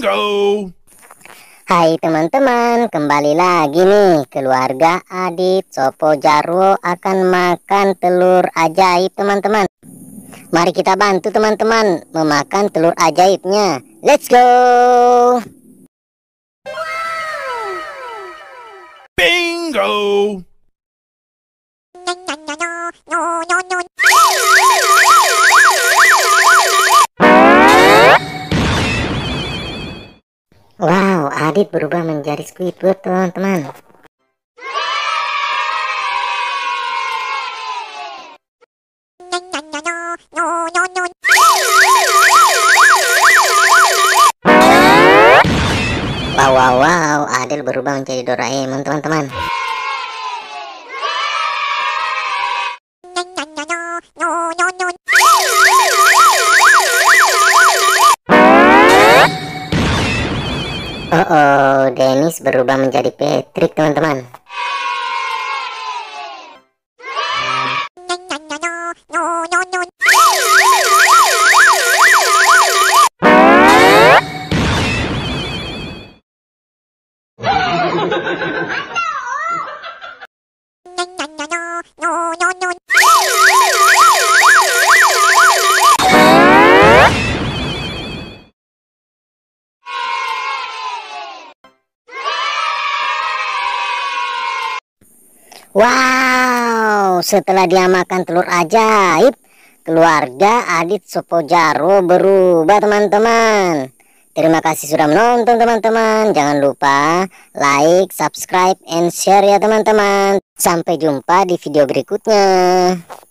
Bingo! Hai teman-teman, kembali lagi nih keluarga Adit Sopo Jarwo akan makan telur ajaib teman-teman. Mari kita bantu teman-teman memakan telur ajaibnya. Let's go! Bingo! No, Wow, Adit berubah menjadi Squidward, teman-teman. Wow, wow, wow, Adil berubah menjadi Doraemon, teman-teman. Uh oh, Dennis berubah menjadi Patrick teman-teman. Wow, setelah dia makan telur ajaib, keluarga Adit Sopojaro berubah teman-teman. Terima kasih sudah menonton teman-teman. Jangan lupa like, subscribe, and share ya teman-teman. Sampai jumpa di video berikutnya.